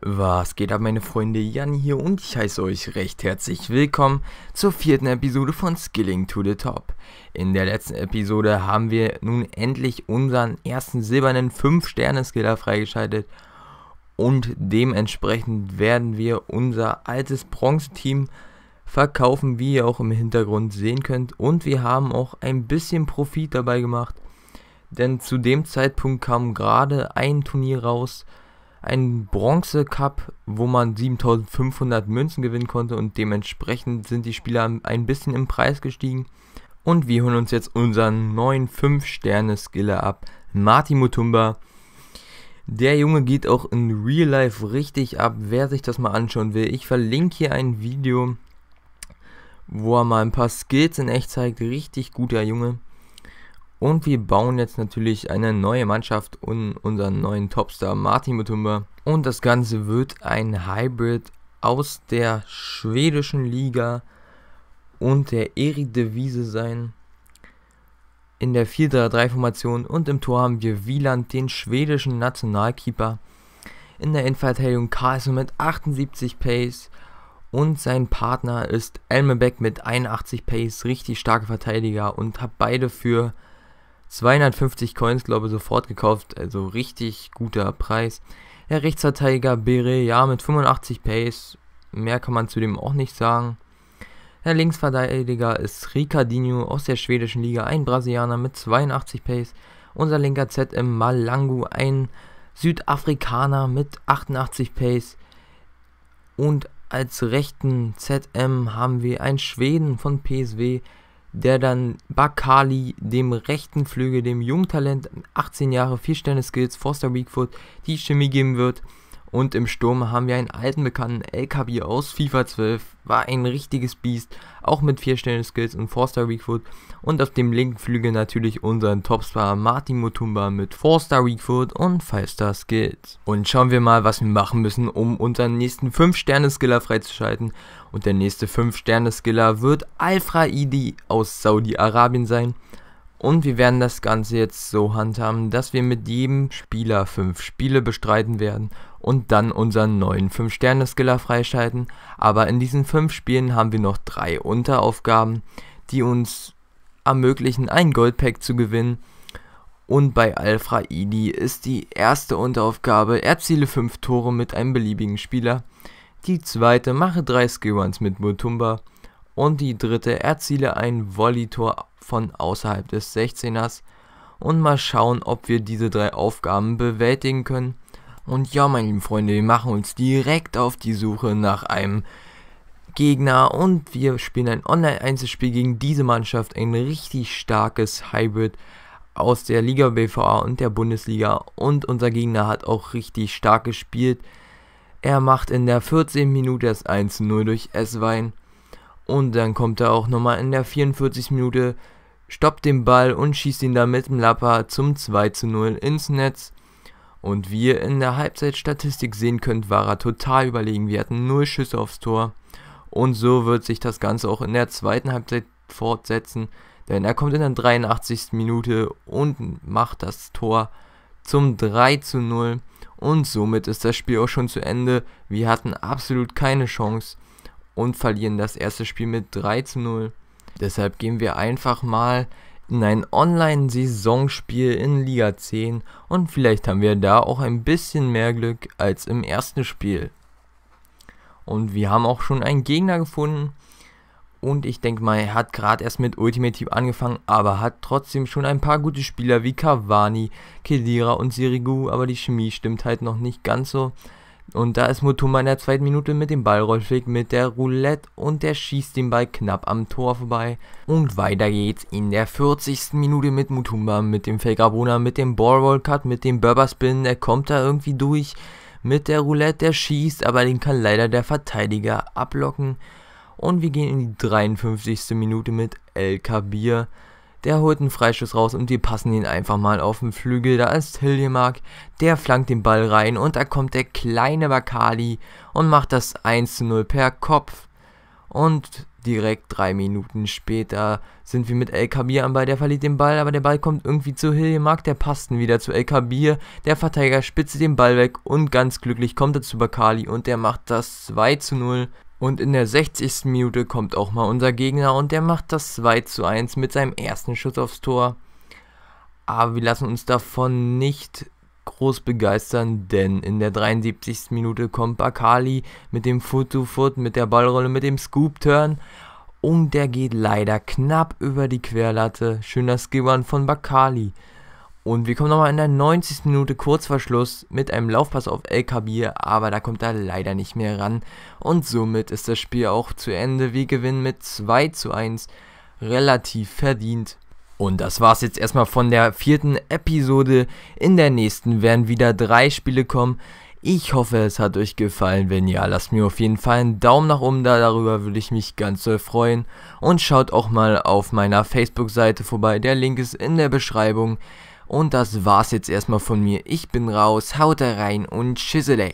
Was geht ab meine Freunde, Jan hier und ich heiße euch recht herzlich willkommen zur vierten Episode von Skilling to the Top. In der letzten Episode haben wir nun endlich unseren ersten silbernen 5-Sterne-Skiller freigeschaltet und dementsprechend werden wir unser altes Bronze-Team verkaufen, wie ihr auch im Hintergrund sehen könnt und wir haben auch ein bisschen Profit dabei gemacht, denn zu dem Zeitpunkt kam gerade ein Turnier raus, ein Bronze Cup, wo man 7500 Münzen gewinnen konnte und dementsprechend sind die Spieler ein bisschen im Preis gestiegen. Und wir holen uns jetzt unseren neuen 5-Sterne-Skiller ab, Martin Mutumba. Der Junge geht auch in Real Life richtig ab, wer sich das mal anschauen will. Ich verlinke hier ein Video, wo er mal ein paar Skills in echt zeigt. Richtig guter Junge. Und wir bauen jetzt natürlich eine neue Mannschaft und unseren neuen Topstar Martin Mutumba. Und das Ganze wird ein Hybrid aus der schwedischen Liga und der Erik Devise sein. In der 4-3-3-Formation und im Tor haben wir Wieland, den schwedischen Nationalkeeper. In der Innenverteidigung Karlsson mit 78 Pace und sein Partner ist Elmebeck mit 81 Pace, richtig starke Verteidiger und habe beide für 250 Coins, glaube ich, sofort gekauft, also richtig guter Preis. Der Rechtsverteidiger Bere, ja, mit 85 Pace, mehr kann man zu dem auch nicht sagen. Der Linksverteidiger ist Ricardinho aus der schwedischen Liga, ein Brasilianer mit 82 Pace. Unser linker ZM Malangu, ein Südafrikaner mit 88 Pace. Und als rechten ZM haben wir einen Schweden von PSW, der dann Bakali, dem rechten Flügel, dem Jungtalent, 18 Jahre, 4 Sterne Skills, Foster Weakfoot, die Chemie geben wird. Und im Sturm haben wir einen alten bekannten LKB aus FIFA 12, war ein richtiges Biest, auch mit 4 Sterne Skills und 4 Star Weakfoot. Und auf dem linken Flügel natürlich unseren Topstar Martin Mutumba mit 4 Star Weakfoot und 5 Star Skills. Und schauen wir mal, was wir machen müssen, um unseren nächsten 5 Sterne Skiller freizuschalten. Und der nächste 5 Sterne Skiller wird Alfra Idi aus Saudi-Arabien sein. Und wir werden das Ganze jetzt so handhaben, dass wir mit jedem Spieler 5 Spiele bestreiten werden und dann unseren neuen 5-Sterne-Skiller freischalten. Aber in diesen 5 Spielen haben wir noch 3 Unteraufgaben, die uns ermöglichen, ein Goldpack zu gewinnen. Und bei Alfra Idi ist die erste Unteraufgabe erziele 5 Tore mit einem beliebigen Spieler, die zweite mache 3 Skillruns mit Mutumba und die dritte erziele ein Volley-Tor von außerhalb des 16ers und mal schauen, ob wir diese drei Aufgaben bewältigen können. Und ja, meine lieben Freunde, wir machen uns direkt auf die Suche nach einem Gegner und wir spielen ein Online-Einzelspiel gegen diese Mannschaft, ein richtig starkes Hybrid aus der Liga BVA und der Bundesliga und unser Gegner hat auch richtig stark gespielt. Er macht in der 14. Minute das 1-0 durch Esswein und dann kommt er auch nochmal in der 44. Minute, stoppt den Ball und schießt ihn dann mit dem Lapper zum 2-0 ins Netz. Und wie ihr in der Halbzeitstatistik sehen könnt, war er total überlegen. Wir hatten null Schüsse aufs Tor. Und so wird sich das Ganze auch in der zweiten Halbzeit fortsetzen. Denn er kommt in der 83. Minute und macht das Tor zum 3 zu 0. Und somit ist das Spiel auch schon zu Ende. Wir hatten absolut keine Chance und verlieren das erste Spiel mit 3 zu 0. Deshalb gehen wir einfach mal in ein Online-Saisonspiel in Liga 10 und vielleicht haben wir da auch ein bisschen mehr Glück als im ersten Spiel. Und wir haben auch schon einen Gegner gefunden. Und ich denke mal, er hat gerade erst mit Ultimate Team angefangen, aber hat trotzdem schon ein paar gute Spieler wie Cavani, Kedira und Sirigu, aber die Chemie stimmt halt noch nicht ganz so. Und da ist Mutuma in der zweiten Minute mit dem Ballrollweg mit der Roulette und der schießt den Ball knapp am Tor vorbei. Und weiter geht's in der 40. Minute mit Mutumba, mit dem Fake Abona, mit dem Ballroll Cut, mit dem Berber Spin. Er kommt da irgendwie durch mit der Roulette, der schießt, aber den kann leider der Verteidiger ablocken. Und wir gehen in die 53. Minute mit El Kabir. Der holt einen Freischuss raus und wir passen ihn einfach mal auf den Flügel. Da ist Hiljemark, der flankt den Ball rein und da kommt der kleine Bakali und macht das 1 zu 0 per Kopf. Und direkt drei Minuten später sind wir mit El Kabir am Ball, der verliert den Ball, aber der Ball kommt irgendwie zu Hiljemark, der passt ihn wieder zu El Kabir, der Verteidiger spitze den Ball weg und ganz glücklich kommt er zu Bakali und der macht das 2 zu 0 und in der 60. Minute kommt auch mal unser Gegner und der macht das 2 zu 1 mit seinem ersten Schuss aufs Tor. Aber wir lassen uns davon nicht groß begeistern, denn in der 73. Minute kommt Bakali mit dem Foot-to-Foot, -Foot, mit der Ballrolle, mit dem Scoop-Turn und der geht leider knapp über die Querlatte. Schöner Skibbern von Bakali. Und wir kommen nochmal in der 90. Minute kurz vor Schluss mit einem Laufpass auf El Kabir, aber da kommt er leider nicht mehr ran. Und somit ist das Spiel auch zu Ende. Wir gewinnen mit 2 zu 1 relativ verdient. Und das war's jetzt erstmal von der vierten Episode. In der nächsten werden wieder drei Spiele kommen. Ich hoffe, es hat euch gefallen. Wenn ja, lasst mir auf jeden Fall einen Daumen nach oben da. Darüber würde ich mich ganz doll freuen. Und schaut auch mal auf meiner Facebook-Seite vorbei. Der Link ist in der Beschreibung. Und das war's jetzt erstmal von mir. Ich bin raus, haut rein und tschüsseley.